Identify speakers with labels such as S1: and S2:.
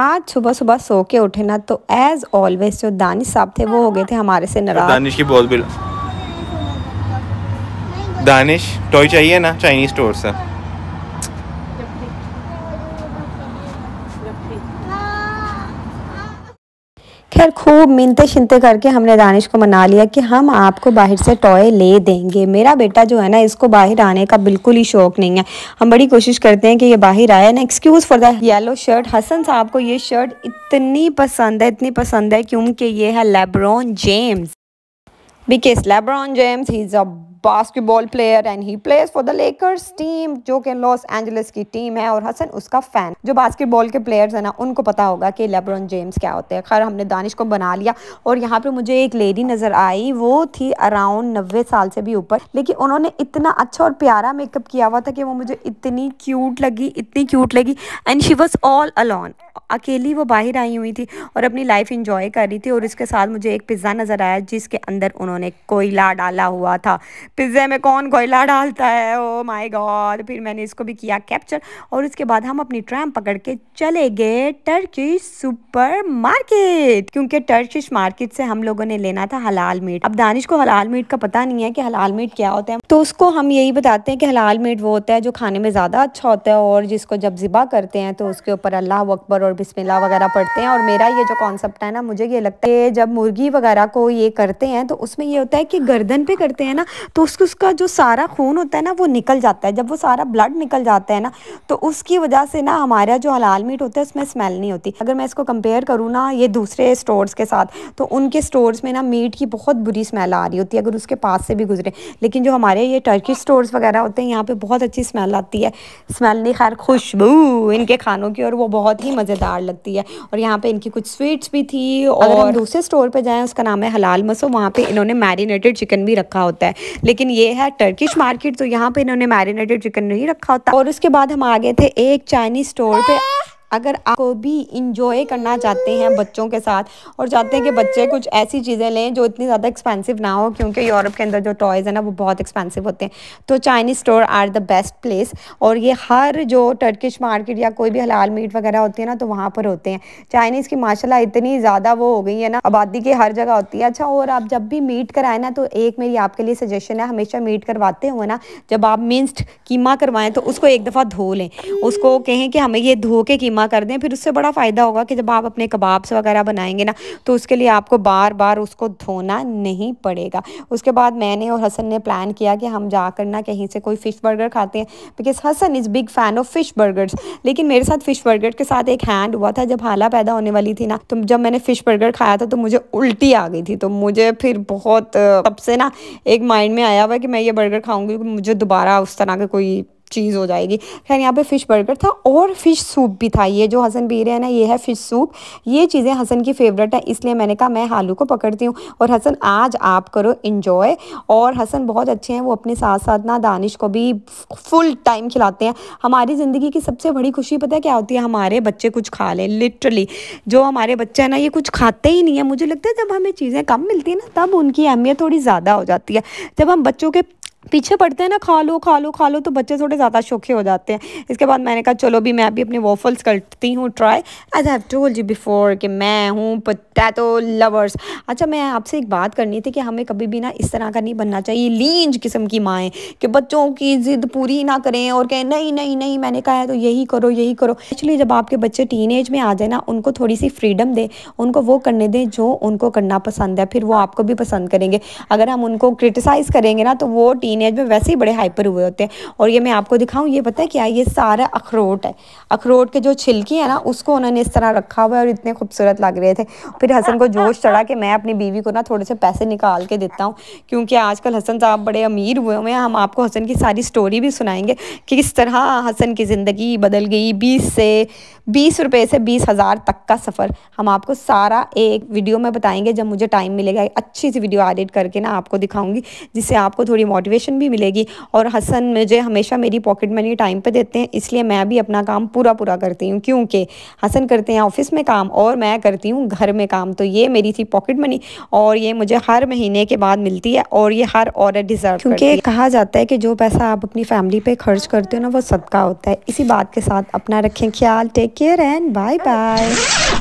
S1: आज सुबह सुबह सो के उठे ना तो एज ऑलवेज जो दानिश साहब थे वो हो गए थे हमारे से नाराज दानिश की बहुत बिल दानिश टॉय चाहिए ना चाइनीज स्टोर से खैर खूब मिनते शिनते करके हमने दानिश को मना लिया कि हम आपको बाहर से टॉय ले देंगे मेरा बेटा जो है ना इसको बाहर आने का बिल्कुल ही शौक नहीं है हम बड़ी कोशिश करते हैं कि ये बाहर आया ना excuse for the yellow shirt Hasan साहब को ये शर्ट इतनी पसंद है इतनी पसंद है क्योंकि ये है LeBron James because LeBron James is a basketball player and he player for the Lakers team जो कि लॉस एंजलिस की टीम है और हसन उसका फैन जो बास्केटबॉल के प्लेयर्स है ना उनको पता होगा कि लेब्रॉन जेम्स क्या होते हैं खैर हमने दानिश को बना लिया और यहाँ पे मुझे एक लेडी नज़र आई वो थी अराउंड नब्बे साल से भी ऊपर लेकिन उन्होंने इतना अच्छा और प्यारा मेकअप किया हुआ था कि वो मुझे इतनी क्यूट लगी इतनी क्यूट लगी and she was all alone अकेली वो बाहर आई हुई थी और अपनी लाइफ इंजॉय कर रही थी और इसके साथ मुझे एक पिज़्ज़ा नज़र आया जिसके अंदर उन्होंने कोयला डाला हुआ था पिज़्ज़े में कौन कोयला डालता है ओ माई गॉड फिर मैंने इसको भी किया कैप्चर और इसके बाद हम अपनी ट्रैम पकड़ के चले गए टर्किश सुपर मार्केट क्योंकि टर्किश मार्केट से हम लोगों ने लेना था हलाल मीट अब दानिश को हलाल मीट का पता नहीं है कि हलाल मीट क्या होता है तो उसको हम यही बताते हैं कि हलाल मीट वो होता है जो खाने में ज़्यादा अच्छा होता है और जिसको जब ज़िबा करते हैं तो उसके ऊपर अल्लाह अकबर और बिस्मिल्लाह वगैरह पढ़ते हैं और मेरा ये जो कॉन्सेप्ट है ना मुझे ये लगता है जब मुर्गी वगैरह को ये करते हैं तो उसमें ये होता है कि गर्दन पे करते हैं ना तो उसको उसका जो सारा खून होता है ना वो निकल जाता है जब वो सारा ब्लड निकल जाता है ना तो उसकी वजह से ना हमारा जो हलाल मीट होता है उसमें स्मेल नहीं होती अगर मैं इसको कंपेयर करूँ ना ये दूसरे स्टोर्स के साथ तो उनके स्टोर्स में ना मीट की बहुत बुरी स्मेल आ रही होती है अगर उसके पास से भी गुजरे लेकिन जो हमारे ये टर्किश स्टोर्स वगैरह होते हैं यहाँ पर बहुत अच्छी स्मेल आती है स्मेल नहीं खैर खुशबू इनके खानों की और वो बहुत ही मज़े मज़ेदार लगती है और यहाँ पे इनकी कुछ स्वीट्स भी थी और दूसरे स्टोर पे जाएँ उसका नाम है हलाल मसो वहाँ पे इन्होंने मैरिनेटेड चिकन भी रखा होता है लेकिन ये है टर्किश मार्केट तो यहाँ पे इन्होंने मैरिनेटेड चिकन नहीं रखा होता और उसके बाद हम आ गए थे एक चाइनीज़ स्टोर पर अगर आप भी इंजॉय करना चाहते हैं बच्चों के साथ और चाहते हैं कि बच्चे कुछ ऐसी चीज़ें लें जो इतनी ज़्यादा एक्सपेंसिव ना हो क्योंकि यूरोप के अंदर जो टॉयज़ हैं ना वो बहुत एक्सपेंसिव होते हैं तो Chinese store are the best place और ये हर जो टर्किश मार्केट या कोई भी हलाल मीट वगैरह होती है ना तो वहाँ पर होते हैं चाइनीज़ की माशाला इतनी ज़्यादा वो हो गई है ना आबादी की हर जगह होती है अच्छा और आप जब भी मीट कराएं ना तो एक मेरी आपके लिए सजेशन है हमेशा मीट करवाते हुए ना जब आप मिन्स्ड कीमा करवाएं तो उसको एक दफ़ा धो लें उसको कहें कि हमें ये धो के कीमा कीमा कर दें फिर उससे बड़ा फ़ायदा होगा कि जब आप अपने कबाब्स वगैरह बनाएंगे ना तो उसके लिए आपको बार बार उसको धोना नहीं पड़ेगा उसके बाद मैंने और हसन ने प्लान किया कि हम जाकर ना कहीं से कोई फ़िश बर्गर खाते हैं because Hasan is big fan of fish burgers लेकिन मेरे साथ फ़िश बर्गर के साथ एक हैंड हुआ था जब हाला पैदा होने वाली थी ना तो जब मैंने फ़िश बर्गर खाया था तो मुझे उल्टी आ गई थी तो मुझे फिर बहुत तब से ना एक माइंड में आया हुआ कि मैं ये बर्गर खाऊंगी मुझे दोबारा उस तरह का कोई चीज़ हो जाएगी खैर यहाँ पे फ़िश बर्गर था और फ़िश सूप भी था ये जो हसन पी रहे हैं ना ये है फ़िश सूप ये चीज़ें हसन की फेवरेट है इसलिए मैंने कहा मैं आलू को पकड़ती हूँ और हसन आज आप करो इन्जॉय और हसन बहुत अच्छे हैं वो अपने साथ साथ ना दानिश को भी फुल टाइम खिलाते हैं हमारी ज़िंदगी की सबसे बड़ी खुशी पता है क्या होती है हमारे बच्चे कुछ खा लें लिटरली जो हमारे बच्चे हैं ना ये कुछ खाते ही नहीं है मुझे लगता है जब हमें चीज़ें कम मिलती हैं ना तब उनकी अहमियत थोड़ी ज़्यादा हो जाती है जब हम बच्चों के पीछे पड़ते हैं ना खा लो खा लो खा लो तो बच्चे थोड़े ज़्यादा शौके हो जाते हैं इसके बाद मैंने कहा चलो भी मैं भी अपने वॉफल्स करती हूँ try as have told you before कि मैं हूँ पटैटो लवर्स अच्छा मैं आपसे एक बात करनी थी कि हमें कभी भी ना इस तरह का नहीं बनना चाहिए लींज किस्म की माएँ कि बच्चों की ज़िद पूरी ना करें और कहें नहीं नहीं नहीं मैंने कहा है तो यही करो यही करो एक्चुअली जब आपके बच्चे टीन में आ जाए ना उनको थोड़ी सी फ्रीडम दें उनको वो करने दें जो उनको करना पसंद है फिर वो आपको भी पसंद करेंगे अगर हम उनको क्रिटिसाइज़ करेंगे ना तो वो टीन टीनेज में वैसे ही बड़े हाइपर हुए होते हैं और ये मैं आपको दिखाऊँ ये पता है क्या ये सारा अखरोट है अखरोट के जो छिलके हैं ना उसको उन्होंने इस तरह रखा हुआ है और इतने खूबसूरत लग रहे थे फिर हसन को जोश चढ़ा कि मैं अपनी बीवी को ना थोड़े से पैसे निकाल के देता हूँ क्योंकि आजकल हसन साहब बड़े अमीर हुए हुए हैं हम आपको हसन की सारी स्टोरी भी सुनाएंगे कि किस तरह हसन की ज़िंदगी बदल गई बीस से बीस रुपये से बीस हज़ार तक का सफ़र हम आपको सारा एक वीडियो में बताएंगे जब मुझे टाइम मिलेगा अच्छी सी वीडियो एडिट करके ना आपको दिखाऊंगी जिससे आपको थोड़ी मोटिवेशन मोटिवेशन भी मिलेगी और हसन मुझे हमेशा मेरी पॉकेट मनी टाइम पर देते हैं इसलिए मैं भी अपना काम पूरा पूरा करती हूँ क्योंकि हसन करते हैं ऑफिस में काम और मैं करती हूँ घर में काम तो ये मेरी थी पॉकेट मनी और ये मुझे हर महीने के बाद मिलती है और ये हर और डिज़र्व क्योंकि कहा जाता है कि जो पैसा आप अपनी फैमिली पे खर्च करते हो ना वो सदका होता है इसी बात के साथ अपना रखें ख्याल take care and bye bye